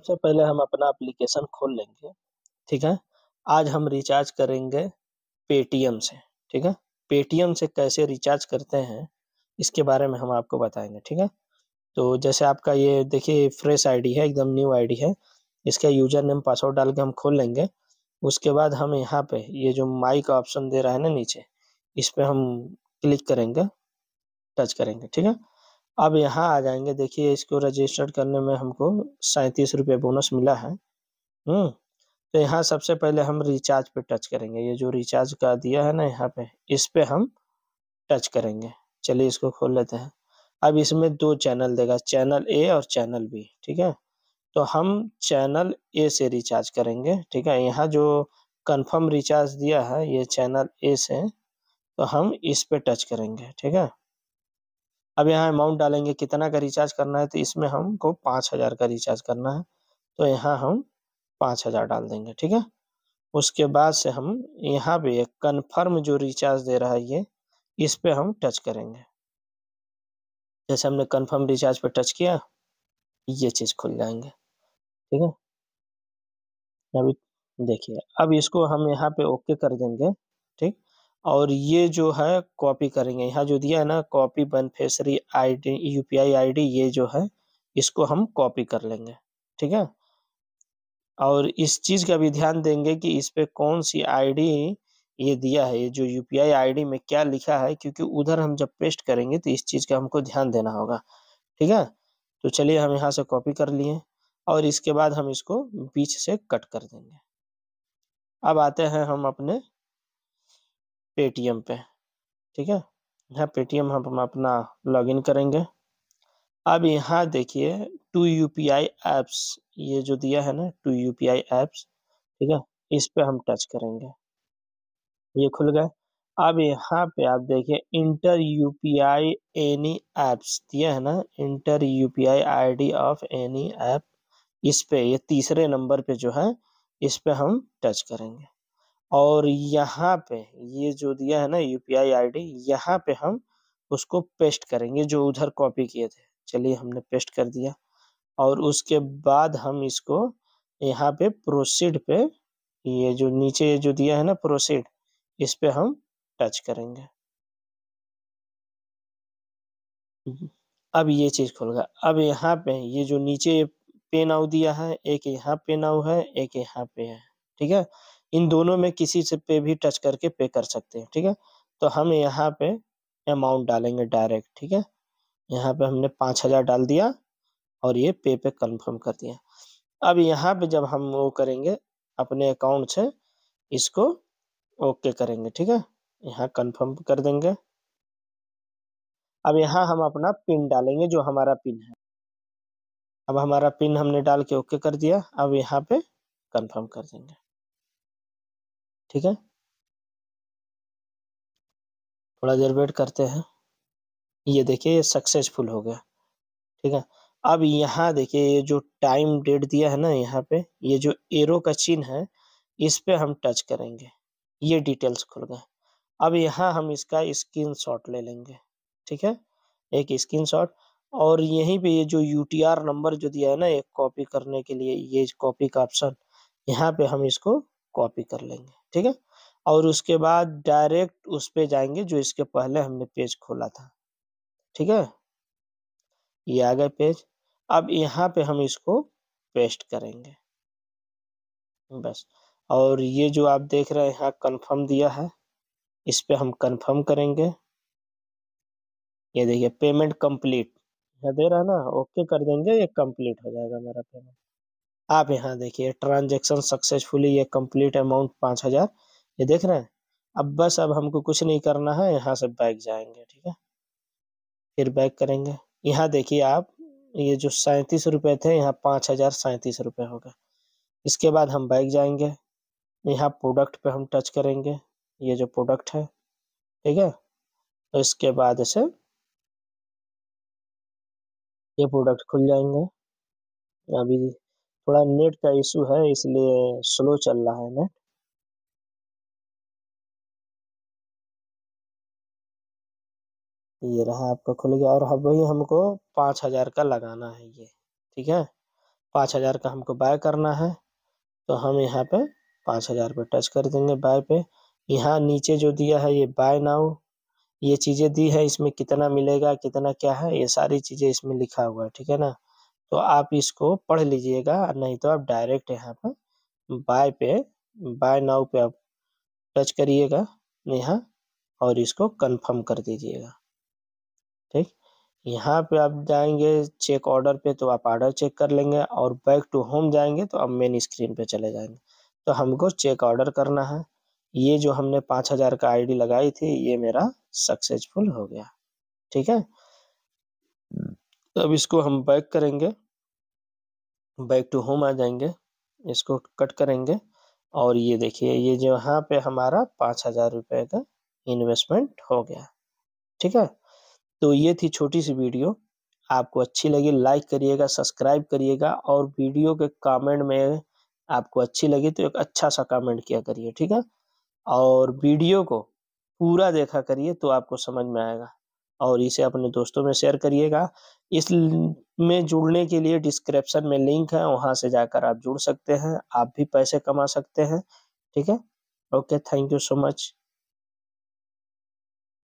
सबसे पहले हम अपना एप्लीकेशन खोल लेंगे ठीक है आज हम रिचार्ज करेंगे पेटीएम से ठीक है पेटीएम से कैसे रिचार्ज करते हैं इसके बारे में हम आपको बताएंगे ठीक है तो जैसे आपका ये देखिए फ्रेश आईडी है एकदम न्यू आईडी है इसका यूजर नेम पासवर्ड डाल के हम खोल लेंगे उसके बाद हम यहाँ पे ये जो माई का ऑप्शन दे रहा है ना नीचे इस पर हम क्लिक करेंगे टच करेंगे ठीक है अब यहाँ आ जाएंगे देखिए इसको रजिस्टर्ड करने में हमको सैंतीस रुपये बोनस मिला है हम्म, तो यहाँ सबसे पहले हम रिचार्ज पे टच करेंगे ये जो रिचार्ज का दिया है ना यहाँ पे इस पे हम टच करेंगे चलिए इसको खोल लेते हैं अब इसमें दो चैनल देगा चैनल ए और चैनल बी ठीक है तो हम चैनल ए से रिचार्ज करेंगे ठीक है यहाँ जो कंफर्म रिचार्ज दिया है ये चैनल ए से तो हम इस पे टच करेंगे ठीक है अब यहाँ अमाउंट डालेंगे कितना का रिचार्ज करना है तो इसमें हमको पाँच हज़ार का रिचार्ज करना है तो यहाँ हम पाँच हज़ार डाल देंगे ठीक है उसके बाद से हम यहाँ पे कन्फर्म जो रिचार्ज दे रहा है ये इस पर हम टच करेंगे जैसे हमने कन्फर्म रिचार्ज पे टच किया ये चीज़ खुल जाएंगे ठीक है अभी देखिए अब इसको हम यहाँ पे ओके कर देंगे ठीक और ये जो है कॉपी करेंगे यहाँ जो दिया है ना copy beneficiary ID UPI ID ये जो है इसको हम कॉपी कर लेंगे ठीक है और इस चीज़ का भी ध्यान देंगे कि इस पर कौन सी आईडी ये दिया है ये जो यूपीआई आईडी में क्या लिखा है क्योंकि उधर हम जब पेस्ट करेंगे तो इस चीज़ का हमको ध्यान देना होगा ठीक है तो चलिए हम यहाँ से कॉपी कर लिए और इसके बाद हम इसको बीच से कट कर देंगे अब आते हैं हम अपने पेटीएम पे ठीक है यहाँ पेटीएम हम हम अपना लॉगिन करेंगे अब यहाँ देखिए to U P I apps ये जो दिया है ना to U P I apps ठीक है इस पर हम टच करेंगे ये खुल गए अब यहाँ पे आप देखिए enter U P I any apps दिया है ना enter U P I I D of any app इस पे ये तीसरे नंबर पे जो है इस पे हम टच करेंगे और यहाँ पे ये जो दिया है ना यूपीआई डी यहाँ पे हम उसको पेस्ट करेंगे जो उधर कॉपी किए थे चलिए हमने पेस्ट कर दिया और उसके बाद हम इसको यहाँ पे प्रोसीड पे ये जो नीचे ये जो दिया है ना प्रोसीड इस पे हम टच करेंगे अब ये चीज़ खोलगा अब यहाँ पे ये जो नीचे पे आउ दिया है एक यहाँ पे आउ है एक यहाँ पे है ठीक है इन दोनों में किसी से पे भी टच करके पे कर सकते हैं ठीक है तो हम यहाँ पे अमाउंट डालेंगे डायरेक्ट ठीक है यहाँ पे हमने पाँच हज़ार डाल दिया और ये पे पे कंफर्म कर दिया अब यहाँ पे जब हम वो करेंगे अपने अकाउंट से इसको ओके करेंगे ठीक है यहाँ कंफर्म कर देंगे अब यहाँ हम अपना पिन डालेंगे जो हमारा पिन है अब हमारा पिन हमने डाल के ओके कर दिया अब यहाँ पे कंफर्म कर देंगे ठीक है थोड़ा देर वेट करते हैं ये देखिए ये सक्सेसफुल हो गया ठीक है अब यहाँ देखिए ये जो टाइम डेट दिया है ना यहाँ पे ये जो एरो का चिन्ह है इस पे हम टच करेंगे ये डिटेल्स खुल गए अब यहाँ हम इसका स्क्रीन शॉट ले लेंगे ठीक है एक स्क्रीन शॉट और यहीं पे ये जो यू नंबर जो दिया है ना ये कॉपी करने के लिए ये कॉपी का ऑप्शन यहाँ पे हम इसको कॉपी कर लेंगे ठीक है और उसके बाद डायरेक्ट उस पर जाएंगे जो इसके पहले हमने पेज खोला था ठीक है ये आ गए पेज अब यहाँ पे हम इसको पेस्ट करेंगे बस और ये जो आप देख रहे हैं यहाँ कन्फर्म दिया है इस पर हम कन्फर्म करेंगे ये देखिए पेमेंट कंप्लीट यहाँ दे रहा है ना ओके कर देंगे ये कंप्लीट हो जाएगा मेरा पेमेंट आप यहाँ देखिए ट्रांजेक्शन सक्सेसफुली ये कम्प्लीट अमाउंट पाँच हज़ार ये देख रहे हैं अब बस अब हमको कुछ नहीं करना है यहाँ से बैक जाएंगे ठीक है फिर बैक करेंगे यहाँ देखिए आप ये जो सैंतीस रुपये थे यहाँ पाँच हज़ार सैंतीस रुपये हो गए इसके बाद हम बैक जाएंगे यहाँ प्रोडक्ट पे हम टच करेंगे ये जो प्रोडक्ट है ठीक है तो इसके बाद इसे ये प्रोडक्ट खुल जाएंगे अभी थोड़ा नेट का इशू है इसलिए स्लो चल रहा है नेट ये रहा आपका खुल गया और अब वही हमको पाँच हज़ार का लगाना है ये ठीक है पाँच हज़ार का हमको बाय करना है तो हम यहाँ पे पाँच हज़ार पे टच कर देंगे बाय पे यहाँ नीचे जो दिया है ये बाय नाउ ये चीज़ें दी है इसमें कितना मिलेगा कितना क्या है ये सारी चीज़ें इसमें लिखा हुआ है ठीक है ना तो आप इसको पढ़ लीजिएगा नहीं तो आप डायरेक्ट यहाँ पर बाय पे बाय नाउ पे आप टच करिएगा यहाँ और इसको कंफर्म कर दीजिएगा ठीक यहाँ पे आप जाएंगे चेक ऑर्डर पे तो आप ऑर्डर चेक कर लेंगे और बैक टू होम जाएंगे तो आप मेन स्क्रीन पे चले जाएंगे तो हमको चेक ऑर्डर करना है ये जो हमने पाँच हज़ार का आईडी लगाई थी ये मेरा सक्सेसफुल हो गया ठीक है तो अब इसको हम बैक करेंगे बैक टू होम आ जाएंगे इसको कट करेंगे और ये देखिए ये जो यहाँ पे हमारा पाँच हज़ार रुपये का इन्वेस्टमेंट हो गया ठीक है तो ये थी छोटी सी वीडियो आपको अच्छी लगी लाइक करिएगा सब्सक्राइब करिएगा और वीडियो के कमेंट में आपको अच्छी लगी तो एक अच्छा सा कमेंट किया करिए ठीक है और वीडियो को पूरा देखा करिए तो आपको समझ में आएगा और इसे अपने दोस्तों में शेयर करिएगा इस में जुड़ने के लिए डिस्क्रिप्शन में लिंक है वहां से जाकर आप जुड़ सकते हैं आप भी पैसे कमा सकते हैं ठीक है okay thank you so much